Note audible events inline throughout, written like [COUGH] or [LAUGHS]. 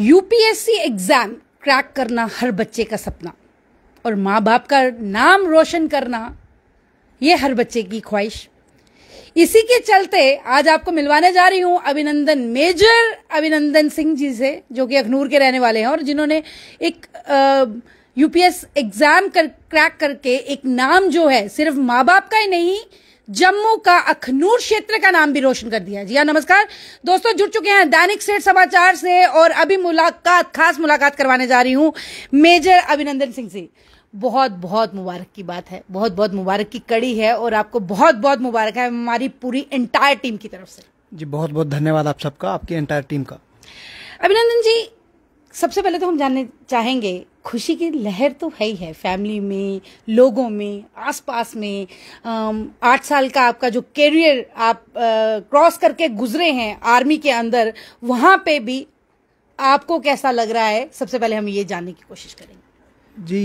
UPSC exam crack करना हर बच्चे का सपना और माँ बाप का नाम रोशन करना ये हर बच्चे की ख्वाहिश इसी के चलते आज आपको मिलवाने जा रही हूं अभिनंदन मेजर अभिनंदन सिंह जी से जो कि अखनूर के रहने वाले हैं और जिन्होंने एक यूपीएस एग्जाम कर क्रैक करके एक नाम जो है सिर्फ माँ बाप का ही नहीं जम्मू का अखनूर क्षेत्र का नाम भी रोशन कर दिया जी हाँ नमस्कार दोस्तों जुड़ चुके हैं दैनिक सेठ समाचार से और अभी मुलाकात खास मुलाकात करवाने जा रही हूँ मेजर अभिनंदन सिंह से बहुत बहुत मुबारक की बात है बहुत बहुत मुबारक की कड़ी है और आपको बहुत बहुत मुबारक है हमारी पूरी एंटायर टीम की तरफ से जी बहुत बहुत धन्यवाद आप सबका आपकी एंटायर टीम का अभिनंदन जी सबसे पहले तो हम जानने चाहेंगे खुशी की लहर तो है ही है फैमिली में लोगों में आसपास में आठ साल का आपका जो करियर आप क्रॉस करके गुजरे हैं आर्मी के अंदर वहाँ पे भी आपको कैसा लग रहा है सबसे पहले हम ये जानने की कोशिश करेंगे जी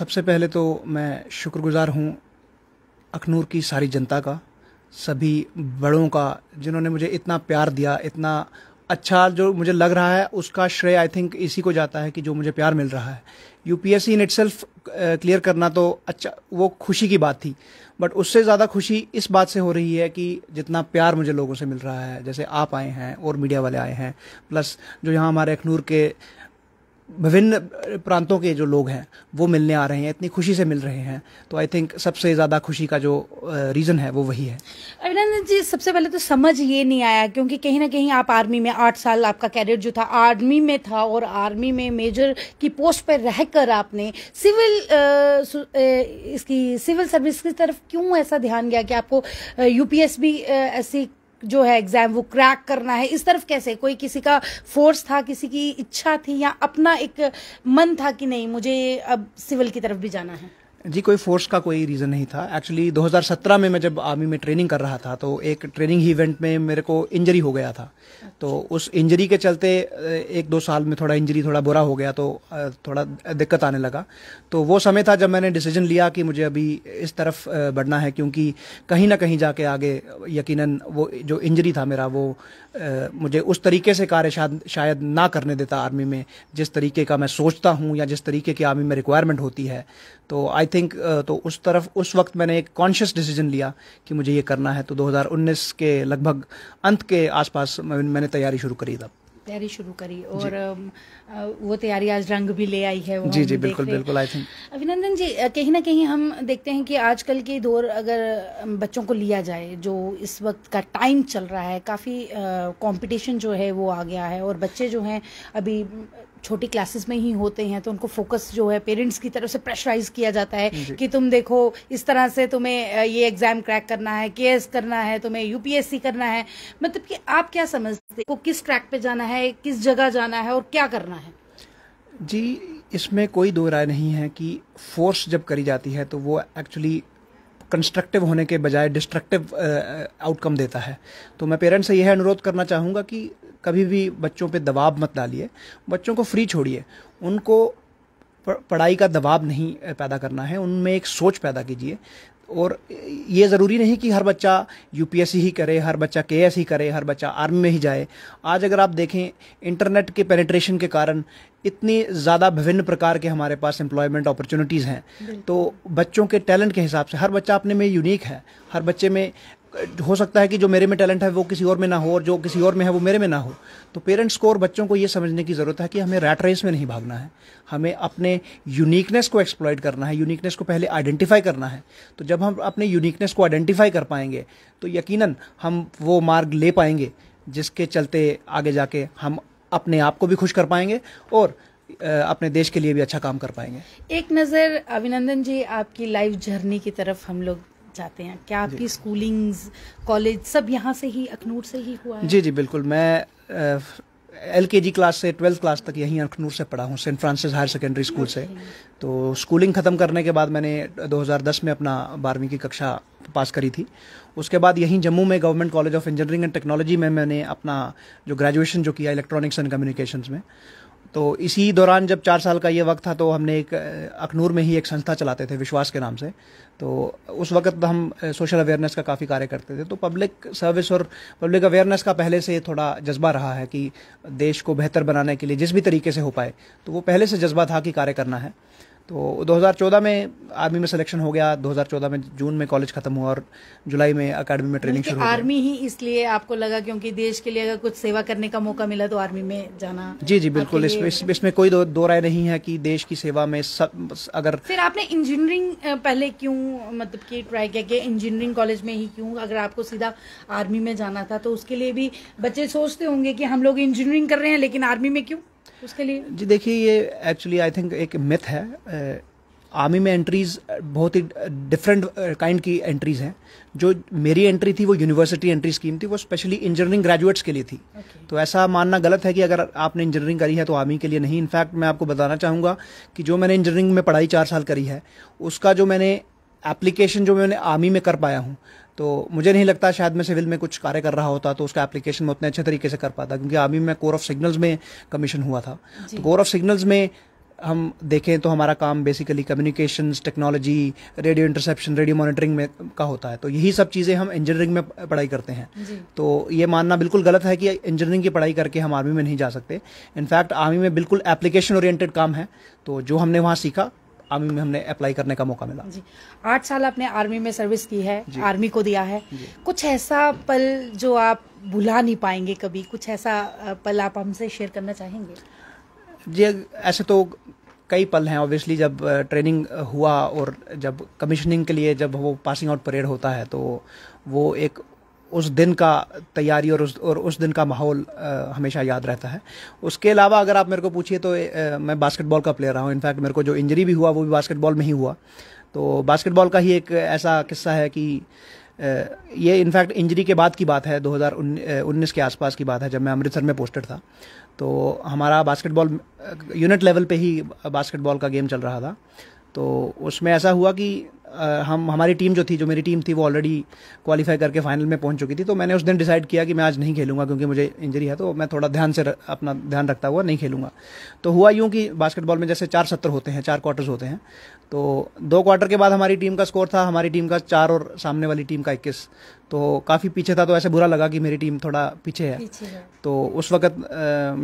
सबसे पहले तो मैं शुक्रगुजार हूँ अखनूर की सारी जनता का सभी बड़ों का जिन्होंने मुझे इतना प्यार दिया इतना अच्छा जो मुझे लग रहा है उसका श्रेय आई थिंक इसी को जाता है कि जो मुझे प्यार मिल रहा है यूपीएससी इन इटसेल्फ क्लियर करना तो अच्छा वो खुशी की बात थी बट उससे ज़्यादा खुशी इस बात से हो रही है कि जितना प्यार मुझे लोगों से मिल रहा है जैसे आप आए हैं और मीडिया वाले आए हैं प्लस जो यहाँ हमारे अखनूर के विभिन्न प्रांतों के जो लोग हैं वो मिलने आ रहे हैं इतनी खुशी से मिल रहे हैं तो आई थिंक सबसे ज़्यादा खुशी का जो रीज़न है वो वही है अभिनंदन जी सबसे पहले तो समझ ये नहीं आया क्योंकि कहीं ना कहीं आप आर्मी में आठ साल आपका कैरियर जो था आर्मी में था और आर्मी में मेजर की पोस्ट पर रह कर आपने सिविल इसकी सिविल सर्विस की तरफ क्यों ऐसा ध्यान गया कि आपको यूपीएस भी ऐसी जो है एग्जाम वो क्रैक करना है इस तरफ कैसे कोई किसी का फोर्स था किसी की इच्छा थी या अपना एक मन था कि नहीं मुझे अब सिविल की तरफ भी जाना है जी कोई फोर्स का कोई रीज़न नहीं था एक्चुअली 2017 में मैं जब आर्मी में ट्रेनिंग कर रहा था तो एक ट्रेनिंग इवेंट में मेरे को इंजरी हो गया था तो उस इंजरी के चलते एक दो साल में थोड़ा इंजरी थोड़ा बुरा हो गया तो थोड़ा दिक्कत आने लगा तो वो समय था जब मैंने डिसीजन लिया कि मुझे अभी इस तरफ बढ़ना है क्योंकि कहीं ना कहीं जाके आगे यकीन वो जो इंजरी था मेरा वो मुझे उस तरीके से कार्य शायद शायद ना करने देता आर्मी में जिस तरीके का मैं सोचता हूँ या जिस तरीके की आर्मी में रिक्वायरमेंट होती है तो आई थिंक तो उस तरफ उस वक्त मैंने एक कॉन्शियस डिसीजन लिया कि मुझे ये करना है तो 2019 के लगभग अंत के आसपास मैंने तैयारी शुरू करी था तैयारी शुरू करी और वो तैयारी आज रंग भी ले आई है वो जी जी बिल्कुल बिल्कुल आई थिंक अभिनंदन जी कहीं ना कहीं हम देखते हैं कि आजकल के दौर अगर बच्चों को लिया जाए जो इस वक्त का टाइम चल रहा है काफ़ी कंपटीशन जो है वो आ गया है और बच्चे जो हैं अभी छोटी क्लासेस में ही होते हैं तो उनको फोकस जो है पेरेंट्स की तरफ से प्रेशराइज किया जाता है कि तुम देखो इस तरह से तुम्हें ये एग्ज़ाम क्रैक करना है के करना है तुम्हें यूपीएससी करना है मतलब कि आप क्या समझते हो किस ट्रैक पे जाना है किस जगह जाना है और क्या करना है जी इसमें कोई दो राय नहीं है कि फोर्स जब करी जाती है तो वो एक्चुअली कंस्ट्रक्टिव होने के बजाय डिस्ट्रक्टिव आउटकम देता है तो मैं पेरेंट्स से यह अनुरोध करना चाहूँगा कि कभी भी बच्चों पे दबाव मत डालिए बच्चों को फ्री छोड़िए उनको पढ़ाई का दबाव नहीं पैदा करना है उनमें एक सोच पैदा कीजिए और ये ज़रूरी नहीं कि हर बच्चा यू ही करे हर बच्चा के ही करे हर बच्चा आर्मी में ही जाए आज अगर आप देखें इंटरनेट के पेनिट्रेशन के कारण इतनी ज़्यादा विभिन्न प्रकार के हमारे पास एम्प्लॉयमेंट अपॉर्चुनिटीज़ हैं तो बच्चों के टैलेंट के हिसाब से हर बच्चा अपने में यूनिक है हर बच्चे में हो सकता है कि जो मेरे में टैलेंट है वो किसी और में ना हो और जो किसी और में है वो मेरे में ना हो तो पेरेंट्स को और बच्चों को ये समझने की ज़रूरत है कि हमें रैट रेस में नहीं भागना है हमें अपने यूनिकनेस को एक्सप्लॉयट करना है यूनिकनेस को पहले आइडेंटिफाई करना है तो जब हम अपने यूनिकनेस को आइडेंटिफाई कर पाएंगे तो यकीन हम वो मार्ग ले पाएंगे जिसके चलते आगे जाके हम अपने आप को भी खुश कर पाएंगे और अपने देश के लिए भी अच्छा काम कर पाएंगे एक नज़र अभिनंदन जी आपकी लाइफ जर्नी की तरफ हम लोग जाते हैं क्या आपकी स्कूलिंग्स कॉलेज सब यहाँ से ही अखनूर से ही हुआ है जी जी बिल्कुल मैं एल के जी क्लास से ट्वेल्थ क्लास तक यहीं अखनूर से पढ़ा हूँ saint Francis higher secondary school से तो स्कूलिंग ख़त्म करने के बाद मैंने 2010 में अपना बारहवीं की कक्षा पास करी थी उसके बाद यहीं जम्मू में government college of engineering and technology में मैंने अपना जो ग्रेजुएशन जो किया इलेक्ट्रॉनिक्स एंड कम्युनिकेशन में तो इसी दौरान जब चार साल का ये वक्त था तो हमने एक अखनूर में ही एक संस्था चलाते थे विश्वास के नाम से तो उस वक्त हम सोशल अवेयरनेस का काफ़ी कार्य करते थे तो पब्लिक सर्विस और पब्लिक अवेयरनेस का पहले से थोड़ा जज्बा रहा है कि देश को बेहतर बनाने के लिए जिस भी तरीके से हो पाए तो वो पहले से जज्बा था कि कार्य करना है तो 2014 में आर्मी में सिलेक्शन हो गया 2014 में जून में कॉलेज खत्म हुआ और जुलाई में अकेडमी में ट्रेनिंग शुरू आर्मी ही इसलिए आपको लगा क्योंकि देश के लिए अगर कुछ सेवा करने का मौका मिला तो आर्मी में जाना जी जी बिल्कुल इसमें इस, कोई दो, दो राय नहीं है कि देश की सेवा में सब अगर फिर आपने इंजीनियरिंग पहले क्यों मतलब की ट्राई किया इंजीनियरिंग कॉलेज में ही क्यूँ अगर आपको सीधा आर्मी में जाना था तो उसके लिए भी बच्चे सोचते होंगे की हम लोग इंजीनियरिंग कर रहे हैं लेकिन आर्मी में क्यों उसके लिए जी देखिए ये एक्चुअली आई थिंक एक मिथ है आर्मी में एंट्रीज बहुत ही डिफरेंट काइंड की एंट्रीज हैं जो मेरी एंट्री थी वो यूनिवर्सिटी एंट्री स्कीम थी वो स्पेशली इंजीनियरिंग ग्रेजुएट्स के लिए थी okay. तो ऐसा मानना गलत है कि अगर आपने इंजीनियरिंग करी है तो आर्मी के लिए नहीं इनफैक्ट मैं आपको बताना चाहूँगा कि जो मैंने इंजीनियरिंग में पढ़ाई चार साल करी है उसका जो मैंने एप्लीकेशन जो मैंने आर्मी में कर पाया हूँ तो मुझे नहीं लगता शायद मैं सिविल में कुछ कार्य कर रहा होता तो उसका एप्लीकेशन मैं उतने अच्छे तरीके से कर पाता क्योंकि अभी मैं कोर ऑफ सिग्नल्स में कमीशन हुआ था तो कोर ऑफ सिग्नल्स में हम देखें तो हमारा काम basically communication technology radio interception radio monitoring में का होता है तो यही सब चीज़ें हम इंजीनियरिंग में पढ़ाई करते हैं तो ये मानना बिल्कुल गलत है कि इंजीनियरिंग की पढ़ाई करके हम आर्मी में नहीं जा सकते इनफैक्ट आर्मी में बिल्कुल एप्लीकेशन ओरिएंटेड काम है तो जो हमने वहाँ सीखा आर्मी में हमने अप्लाई करने का मौका मिला जी आठ साल आपने आर्मी में सर्विस की है आर्मी को दिया है कुछ ऐसा पल जो आप भुला नहीं पाएंगे कभी कुछ ऐसा पल आप हमसे शेयर करना चाहेंगे जी ऐसे तो कई पल हैं ऑब्वियसली जब ट्रेनिंग हुआ और जब कमीशनिंग के लिए जब वो पासिंग आउट परेड होता है तो वो एक उस दिन का तैयारी और उस और उस दिन का माहौल हमेशा याद रहता है उसके अलावा अगर आप मेरे को पूछिए तो आ, मैं बास्केटबॉल का प्लेयर रहा हूँ इनफैक्ट मेरे को जो इंजरी भी हुआ वो भी बास्केटबॉल में ही हुआ तो बास्केटबॉल का ही एक ऐसा किस्सा है कि ये इनफैक्ट इंजरी के बाद की बात है दो के आसपास की बात है जब मैं अमृतसर में पोस्टेड था तो हमारा बास्केटबॉल यूनिट लेवल पर ही बास्केटबॉल का गेम चल रहा था तो उसमें ऐसा हुआ कि हम हमारी टीम जो थी जो मेरी टीम थी वो ऑलरेडी क्वालिफाई करके फाइनल में पहुंच चुकी थी तो मैंने उस दिन डिसाइड किया कि मैं आज नहीं खेलूंगा क्योंकि मुझे इंजरी है तो मैं थोड़ा ध्यान से अपना ध्यान रखता हुआ नहीं खेलूंगा तो हुआ यूं कि बास्केटबॉल में जैसे चार सत्र होते हैं चार क्वार्टर्स होते हैं तो दो क्वार्टर के बाद हमारी टीम का स्कोर था हमारी टीम का चार और सामने वाली टीम का इक्कीस तो काफ़ी पीछे था तो ऐसे बुरा लगा कि मेरी टीम थोड़ा पीछे है। तो उस वक्त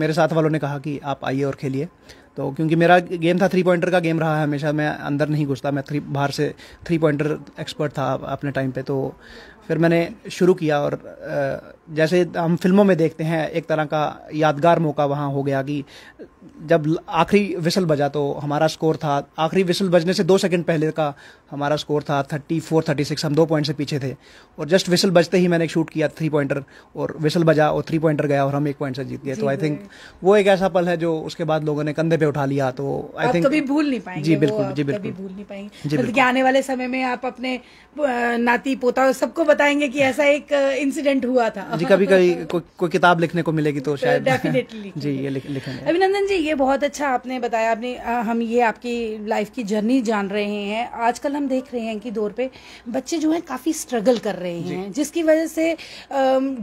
मेरे साथ वालों ने कहा कि आप आइए और खेलिए तो क्योंकि मेरा गेम था थ्री पॉइंटर का गेम रहा है हमेशा मैं अंदर नहीं घुसता मैं थ्री बाहर से थ्री पॉइंटर एक्सपर्ट था अपने टाइम पे तो फिर मैंने शुरू किया और जैसे हम फिल्मों में देखते हैं एक तरह का यादगार मौका वहाँ हो गया कि जब आखिरी विसल बजा तो हमारा स्कोर था आखिरी विसल बजने से दो सेकंड पहले का हमारा स्कोर था थर्टी फोर थर्टी सिक्स हम दो पॉइंट से पीछे थे और जस्ट विसल बजते ही मैंने शूट किया थ्री पॉइंटर और विसल बजा और थ्री पॉइंटर गया और हम एक पॉइंट से जीत गए तो आई थिंक वो एक ऐसा पल है जो उसके बाद लोगों ने कंधे पे उठा लिया तो आई थिंक कभी भूल नहीं पाएंगे जी बिल्कुल जी बिल्कुल भूल नहीं पाएंगे आने वाले समय में आप अपने नाती पोता सबको बताएंगे कि ऐसा एक इंसिडेंट हुआ था जी कभी कभी कोई को किताब लिखने को मिलेगी तो शायद डेफिनेटली [LAUGHS] जी ये लिख, लिखेंगे अभिनंदन जी ये बहुत अच्छा आपने बताया आपने हम ये आपकी लाइफ की जर्नी जान रहे हैं आजकल हम देख रहे हैं कि दौर पे बच्चे जो है काफ़ी स्ट्रगल कर रहे हैं जिसकी वजह से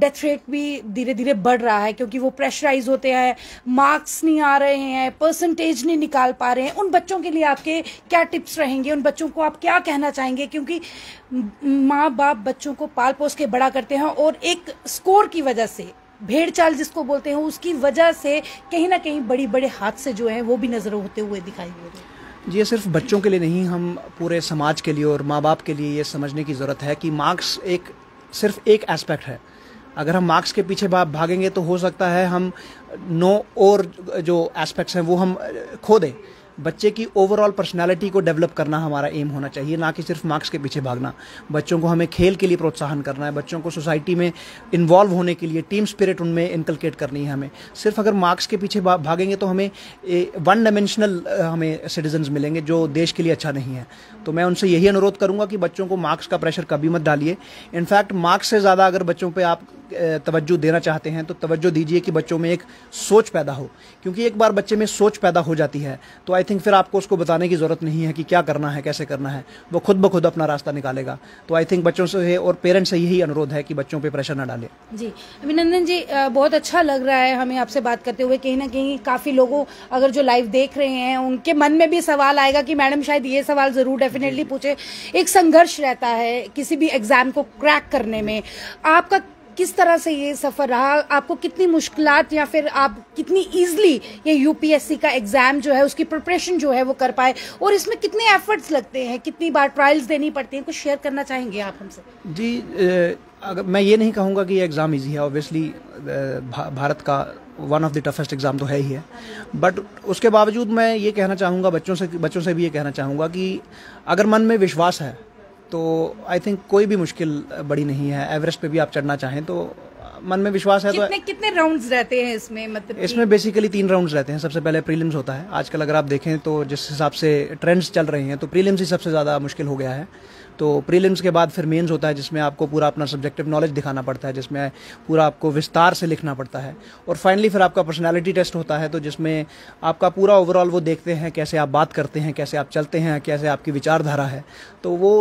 डेथ रेट भी धीरे धीरे बढ़ रहा है क्योंकि वो प्रेशराइज होते हैं मार्क्स नहीं आ रहे हैं परसेंटेज नहीं निकाल पा रहे हैं उन बच्चों के लिए आपके क्या टिप्स रहेंगे उन बच्चों को आप क्या कहना चाहेंगे क्योंकि माँ बाप बच्चों को को पाल पोस के बड़ा करते हैं और एक स्कोर की वजह से भेड़ चाल जिसको बोलते हैं उसकी वजह से कहीं ना कहीं बड़ी बड़े हादसे जो हैं वो भी नज़र होते हुए दिखाई दे रहे हैं ये सिर्फ बच्चों के लिए नहीं हम पूरे समाज के लिए और माँ बाप के लिए ये समझने की ज़रूरत है कि मार्क्स एक सिर्फ एक एस्पेक्ट है अगर हम मार्क्स के पीछे भागेंगे तो हो सकता है हम नो और जो एस्पेक्ट्स हैं वो हम खो दें बच्चे की ओवरऑल पर्सनैलिटी को डेवलप करना हमारा एम होना चाहिए ना कि सिर्फ मार्क्स के पीछे भागना बच्चों को हमें खेल के लिए प्रोत्साहन करना है बच्चों को सोसाइटी में इन्वॉल्व होने के लिए टीम स्पिरिट उनमें इंकल्केट करनी है हमें सिर्फ अगर मार्क्स के पीछे भागेंगे तो हमें वन डायमेंशनल हमें सिटीजन मिलेंगे जो देश के लिए अच्छा नहीं है तो मैं उनसे यही अनुरोध करूंगा कि बच्चों को मार्क्स का प्रेशर कभी मत डालिए इनफैक्ट मार्क्स से ज़्यादा अगर बच्चों पर आप तवज्जो देना चाहते हैं तो तवज्जो दीजिए कि बच्चों में एक सोच पैदा हो क्योंकि एक बार बच्चे में सोच पैदा हो जाती है तो आई आई थिंक फिर आपको उसको बताने की ज़रूरत नहीं है कि क्या करना है कैसे करना है वो खुद ब खुद अपना रास्ता निकालेगा तो आई थिंक बच्चों से और पेरेंट्स से यही अनुरोध है कि बच्चों पे प्रेशर ना डाले जी अभिनंदन जी बहुत अच्छा लग रहा है हमें आपसे बात करते हुए कहीं ना कहीं काफ़ी लोगों अगर जो लाइव देख रहे हैं उनके मन में भी सवाल आएगा कि मैडम शायद ये सवाल ज़रूर डेफिनेटली पूछे एक संघर्ष रहता है किसी भी एग्ज़ाम को क्रैक करने में आपका किस तरह से ये सफ़र रहा आपको कितनी मुश्किल या फिर आप कितनी ईजिली ये यूपीएससी का एग्ज़ाम जो है उसकी प्रिपरेशन जो है वो कर पाए और इसमें कितने एफर्ट्स लगते हैं कितनी बार ट्रायल्स देनी पड़ती हैं कुछ शेयर करना चाहेंगे आप हमसे जी अगर मैं ये नहीं कहूँगा कि ये एग्ज़ाम ईजी है ऑब्वियसली भारत का one of the toughest exam तो है ही है बट उसके बावजूद मैं ये कहना चाहूँगा बच्चों से बच्चों से भी ये कहना चाहूँगा कि अगर मन में विश्वास है तो आई थिंक कोई भी मुश्किल बड़ी नहीं है एवरेस्ट पे भी आप चढ़ना चाहें तो मन में विश्वास है कितने, तो कितने राउंड्स रहते हैं इसमें मतलब इसमें बेसिकली तीन राउंड्स रहते हैं सबसे पहले प्रीलिम्स होता है आजकल अगर आप देखें तो जिस हिसाब से ट्रेंड्स चल रहे हैं तो प्रीलिम्स ही सबसे ज़्यादा मुश्किल हो गया है तो प्रीलिम्स के बाद फिर मेंस होता है जिसमें आपको पूरा अपना सब्जेक्टिव नॉलेज दिखाना पड़ता है जिसमें पूरा आपको विस्तार से लिखना पड़ता है और फाइनली फिर आपका पर्सनालिटी टेस्ट होता है तो जिसमें आपका पूरा ओवरऑल वो देखते हैं कैसे आप बात करते हैं कैसे आप चलते हैं कैसे आपकी विचारधारा है तो वो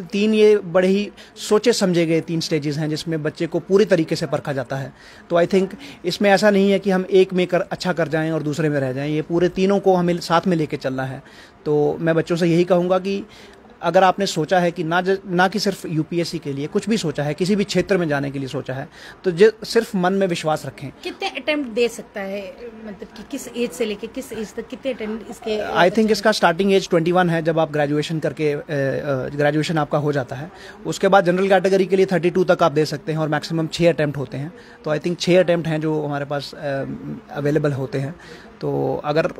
तीन ये बड़े ही सोचे समझे गए तीन स्टेजेस हैं जिसमें बच्चे को पूरी तरीके से परखा जाता है तो आई थिंक इसमें ऐसा नहीं है कि हम एक में कर अच्छा कर जाएं और दूसरे में रह जाएं ये पूरे तीनों को हमें साथ में लेके चलना है तो मैं बच्चों से यही कहूँगा कि अगर आपने सोचा है कि ना ज, ना कि सिर्फ यूपीएससी के लिए कुछ भी सोचा है किसी भी क्षेत्र में जाने के लिए सोचा है तो सिर्फ मन में विश्वास रखें कितने अटेम्प्ट दे सकता है मतलब कि किस एज से लेके किस एज तक कितने अटेम्प्ट इसके आई थिंक इसका स्टार्टिंग एज ट्वेंटी है जब आप ग्रेजुएशन करके ग्रेजुएशन आपका हो जाता है उसके बाद जनरल कैटेगरी के लिए थर्टी तक आप दे सकते हैं और मैक्सिमम छः अटैम्प्ट होते हैं तो आई थिंक छः अटैम्प्ट हैं जो हमारे पास अवेलेबल होते हैं तो अगर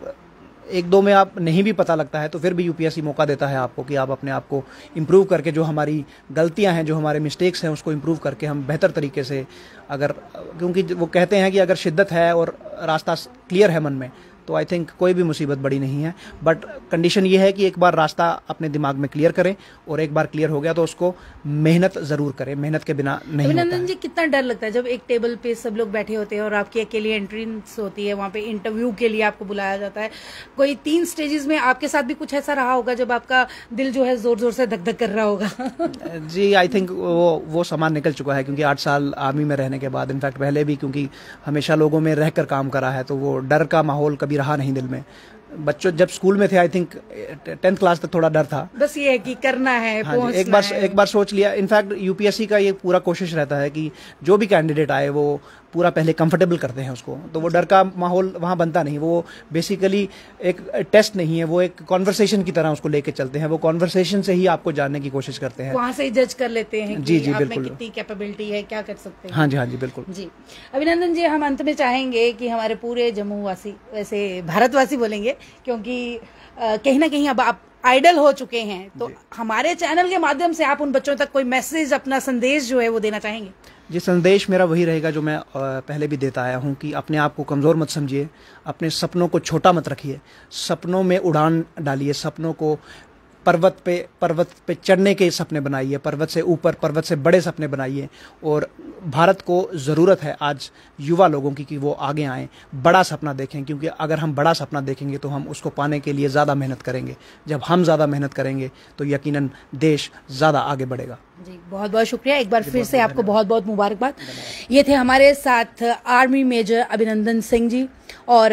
एक दो में आप नहीं भी पता लगता है तो फिर भी यूपीएससी मौका देता है आपको कि आप अपने आप को इम्प्रूव करके जो हमारी गलतियां हैं जो हमारे मिस्टेक्स हैं उसको इम्प्रूव करके हम बेहतर तरीके से अगर क्योंकि वो कहते हैं कि अगर शिद्दत है और रास्ता क्लियर है मन में तो आई थिंक कोई भी मुसीबत बड़ी नहीं है बट कंडीशन ये है कि एक बार रास्ता अपने दिमाग में क्लियर करें और एक बार क्लियर हो गया तो उसको मेहनत जरूर करें मेहनत के बिना नहीं अभिनंदन जी कितना डर लगता है जब एक टेबल पे सब लोग बैठे होते हैं और आपकी अकेली एंट्रेंस होती है वहाँ पे इंटरव्यू के लिए आपको बुलाया जाता है कोई तीन स्टेजेस में आपके साथ भी कुछ ऐसा रहा होगा जब आपका दिल जो है जोर जोर से धक धक कर रहा होगा [LAUGHS] जी आई थिंक वो वो सामान निकल चुका है क्योंकि आठ साल आर्मी में रहने के बाद इनफैक्ट पहले भी क्योंकि हमेशा लोगों में रहकर काम करा है तो वो डर का माहौल कभी कभी रहा नहीं दिल में बच्चों जब स्कूल में थे आई थिंक टेंथ क्लास तक थोड़ा डर था बस ये है कि करना है हाँ जी, एक बार है। एक बार सोच लिया इनफैक्ट यूपीएससी का ये पूरा कोशिश रहता है कि जो भी कैंडिडेट आए वो पूरा पहले कंफर्टेबल करते हैं उसको तो वो डर का माहौल वहाँ बनता नहीं वो बेसिकली एक टेस्ट नहीं है वो एक कॉन्वर्सेशन की तरह उसको लेके चलते हैं वो कॉन्वर्सेशन से ही आपको जानने की कोशिश करते हैं वहाँ से ही जज कर लेते हैं जी जी बिल्कुल कितनी कैपेबिलिटी है क्या कर सकते हैं हाँ जी हाँ जी बिल्कुल जी अभिनंदन जी हम अंत में चाहेंगे कि हमारे पूरे जम्मू वासी वैसे भारतवासी बोलेंगे क्योंकि कहीं ना कहीं अब आप आइडल हो चुके हैं तो हमारे चैनल के माध्यम से आप उन बच्चों तक कोई मैसेज अपना संदेश जो है वो देना चाहेंगे जी संदेश मेरा वही रहेगा जो मैं पहले भी देता आया हूँ कि अपने आप को कमज़ोर मत समझिए अपने सपनों को छोटा मत रखिए सपनों में उड़ान डालिए सपनों को पर्वत पे पर्वत पे चढ़ने के सपने बनाइए पर्वत से ऊपर पर्वत से बड़े सपने बनाइए और भारत को ज़रूरत है आज युवा लोगों की कि वो आगे आएँ बड़ा सपना देखें क्योंकि अगर हम बड़ा सपना देखेंगे तो हम उसको पाने के लिए ज़्यादा मेहनत करेंगे जब हम ज़्यादा मेहनत करेंगे तो यकीन देश ज़्यादा आगे बढ़ेगा जी बहुत बहुत शुक्रिया एक बार फिर से आपको बहुत बहुत मुबारकबाद ये थे हमारे साथ आर्मी मेजर अभिनंदन सिंह जी और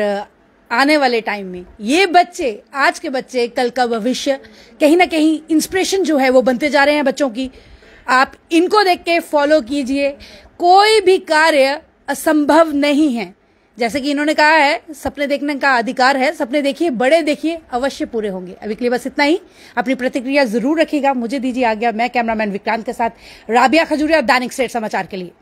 आने वाले टाइम में ये बच्चे आज के बच्चे कल का भविष्य कहीं ना कहीं इंस्पिरेशन जो है वो बनते जा रहे हैं बच्चों की आप इनको देख के फॉलो कीजिए कोई भी कार्य असंभव नहीं है जैसे कि इन्होंने कहा है सपने देखने का अधिकार है सपने देखिए बड़े देखिए अवश्य पूरे होंगे अभी के लिए बस इतना ही अपनी प्रतिक्रिया जरूर रखिएगा मुझे दीजिए आज्ञा मैं कैमरामैन विक्रांत के साथ राबिया खजूरिया दैनिक सेठ समाचार के लिए